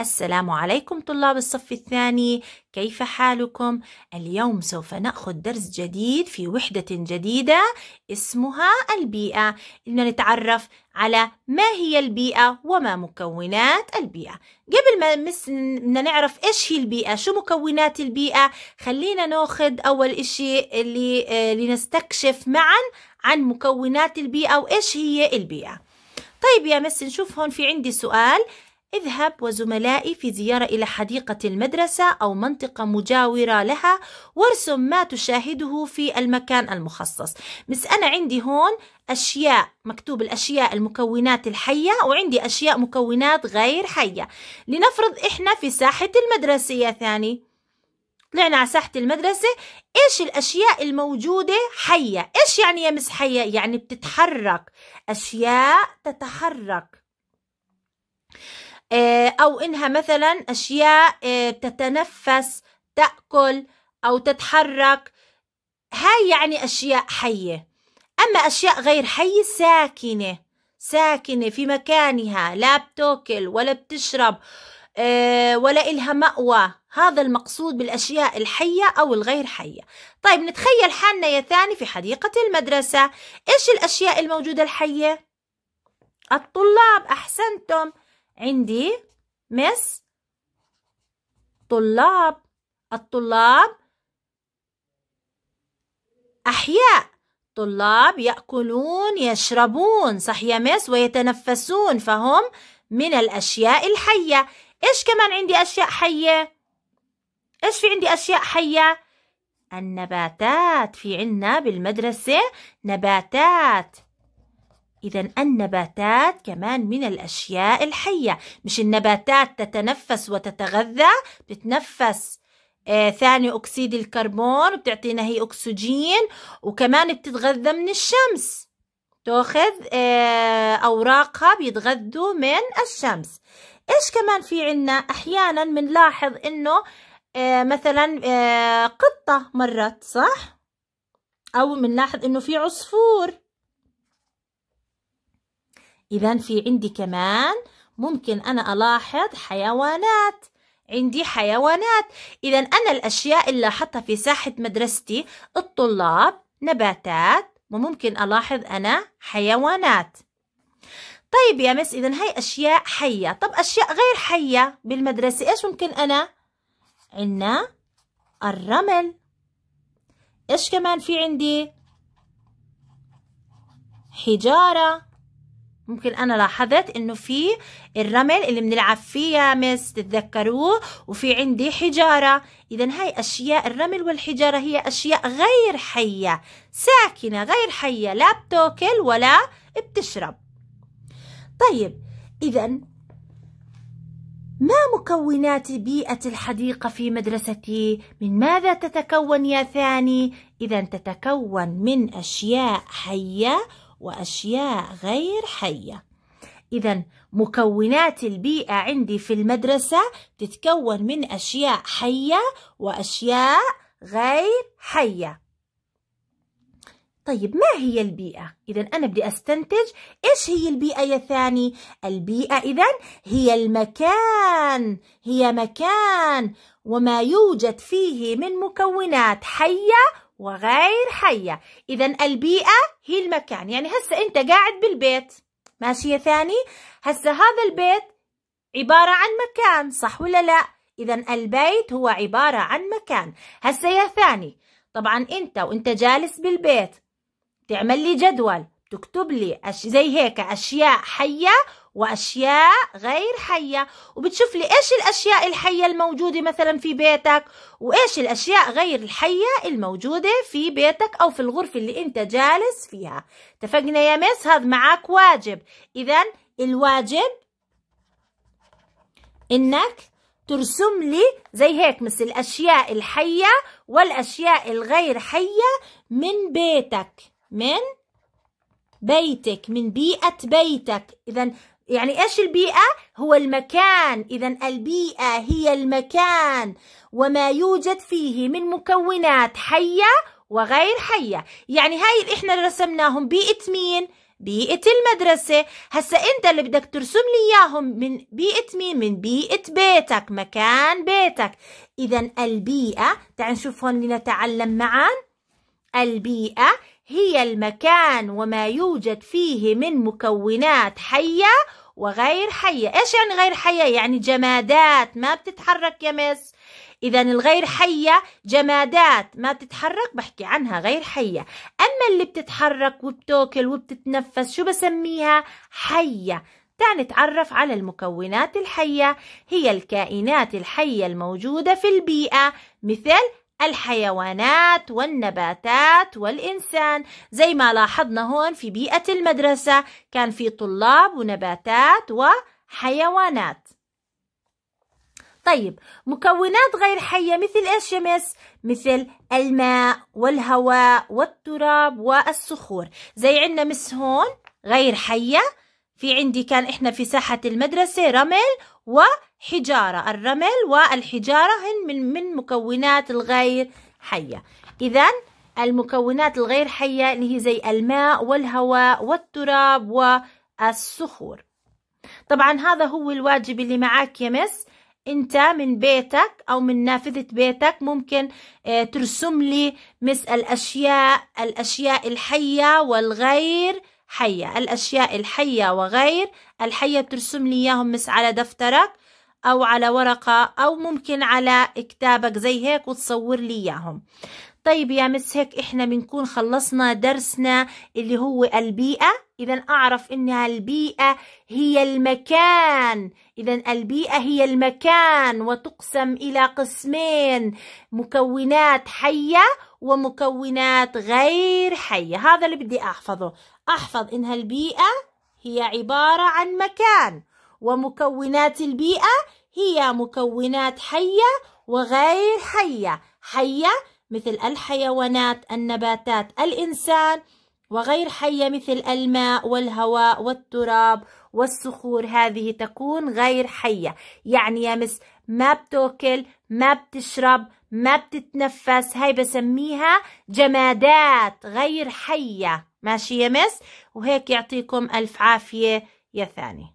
السلام عليكم طلاب الصف الثاني كيف حالكم؟ اليوم سوف نأخذ درس جديد في وحدة جديدة اسمها البيئة بدنا نتعرف على ما هي البيئة وما مكونات البيئة قبل ما بدنا نعرف إيش هي البيئة شو مكونات البيئة خلينا ناخذ أول إشي اللي آه، لنستكشف معا عن مكونات البيئة وإيش هي البيئة طيب يا مس نشوف هون في عندي سؤال اذهب وزملائي في زيارة إلى حديقة المدرسة أو منطقة مجاورة لها وارسم ما تشاهده في المكان المخصص بس أنا عندي هون أشياء مكتوب الأشياء المكونات الحية وعندي أشياء مكونات غير حية لنفرض إحنا في ساحة المدرسة يا ثاني طلعنا على ساحة المدرسة إيش الأشياء الموجودة حية إيش يعني يا مس حية يعني بتتحرك أشياء تتحرك آه، أو إنها مثلا أشياء آه، تتنفس تأكل أو تتحرك هاي يعني أشياء حية أما أشياء غير حية ساكنة ساكنة في مكانها لا بتاكل ولا بتشرب آه، ولا إلها مأوى هذا المقصود بالأشياء الحية أو الغير حية طيب نتخيل حالنا يا ثاني في حديقة المدرسة إيش الأشياء الموجودة الحية؟ الطلاب أحسنتم عندي مس طلاب الطلاب أحياء طلاب يأكلون يشربون صح يا مس ويتنفسون فهم من الأشياء الحية إيش كمان عندي أشياء حية إيش في عندي أشياء حية النباتات في عنا بالمدرسة نباتات إذا النباتات كمان من الأشياء الحية مش النباتات تتنفس وتتغذى بتنفس آه ثاني أكسيد الكربون وبتعطينا هي أكسجين وكمان بتتغذى من الشمس تأخذ آه أوراقها بيتغذوا من الشمس إيش كمان في عنا أحيانا بنلاحظ إنه آه مثلا آه، قطة مرت صح؟ أو بنلاحظ إنه في عصفور إذا في عندي كمان ممكن أنا ألاحظ حيوانات عندي حيوانات إذا أنا الأشياء اللي لاحظتها في ساحة مدرستي الطلاب نباتات وممكن ألاحظ أنا حيوانات طيب يا مس إذا هاي أشياء حية طب أشياء غير حية بالمدرسة إيش ممكن أنا عنا الرمل إيش كمان في عندي حجارة ممكن انا لاحظت انه في الرمل اللي بنلعب فيه يا مس تتذكروه وفي عندي حجاره اذا هاي اشياء الرمل والحجاره هي اشياء غير حيه ساكنه غير حيه لا بتاكل ولا بتشرب طيب اذا ما مكونات بيئة الحديقة في مدرستي؟ من ماذا تتكون يا ثاني؟ إذا تتكون من أشياء حية وأشياء غير حية إذا مكونات البيئة عندي في المدرسة تتكون من أشياء حية وأشياء غير حية طيب ما هي البيئة؟ إذا أنا بدي أستنتج إيش هي البيئة يا ثاني؟ البيئة إذا هي المكان هي مكان وما يوجد فيه من مكونات حية وغير حية إذا البيئة هي المكان يعني هسا أنت قاعد بالبيت ماشي يا ثاني هسا هذا البيت عبارة عن مكان صح ولا لا إذا البيت هو عبارة عن مكان هسا يا ثاني طبعا أنت وأنت جالس بالبيت تعمل لي جدول تكتب لي أش... زي هيك أشياء حية وأشياء غير حية وبتشوف لي إيش الأشياء الحية الموجودة مثلا في بيتك وإيش الأشياء غير الحية الموجودة في بيتك أو في الغرفة اللي أنت جالس فيها اتفقنا يا مس هذا معك واجب إذا الواجب إنك ترسم لي زي هيك مثل الأشياء الحية والأشياء الغير حية من بيتك من بيتك من بيئة بيتك إذا يعني ايش البيئة؟ هو المكان، إذا البيئة هي المكان وما يوجد فيه من مكونات حية وغير حية، يعني هاي اللي احنا رسمناهم بيئة مين؟ بيئة المدرسة، هسا أنت اللي بدك ترسم لي إياهم من بيئة مين؟ من بيئة بيتك، مكان بيتك، إذا البيئة، تعال نشوف هون لنتعلم معا، البيئة هي المكان وما يوجد فيه من مكونات حية وغير حية إيش يعني غير حية؟ يعني جمادات ما بتتحرك يا مس إذا الغير حية جمادات ما بتتحرك بحكي عنها غير حية أما اللي بتتحرك وبتوكل وبتتنفس شو بسميها حية نتعرف على المكونات الحية هي الكائنات الحية الموجودة في البيئة مثل الحيوانات والنباتات والإنسان زي ما لاحظنا هون في بيئة المدرسة كان في طلاب ونباتات وحيوانات طيب مكونات غير حية مثل إيش يا مس؟ مثل الماء والهواء والتراب والصخور زي عندنا مس هون غير حية في عندي كان إحنا في ساحة المدرسة رمل وحجارة الرمل والحجارة هن من, من مكونات الغير حية إذا المكونات الغير حية اللي هي زي الماء والهواء والتراب والصخور طبعا هذا هو الواجب اللي معاك يا مس انت من بيتك او من نافذة بيتك ممكن آه، ترسم لي مثل الاشياء الاشياء الحية والغير حية الأشياء الحية وغير الحية بترسم لي إياهم مس على دفترك أو على ورقة أو ممكن على كتابك زي هيك وتصور لي إياهم طيب يا مس هيك إحنا بنكون خلصنا درسنا اللي هو البيئة إذا أعرف إنها البيئة هي المكان إذا البيئة هي المكان وتقسم إلى قسمين مكونات حية ومكونات غير حية هذا اللي بدي أحفظه احفظ إنها البيئة هي عبارة عن مكان ومكونات البيئة هي مكونات حية وغير حية حية مثل الحيوانات النباتات الإنسان وغير حية مثل الماء والهواء والتراب والصخور هذه تكون غير حية يعني يا مس ما بتاكل ما بتشرب ما بتتنفس هاي بسميها جمادات غير حية ماشي يا مس وهيك يعطيكم ألف عافية يا ثاني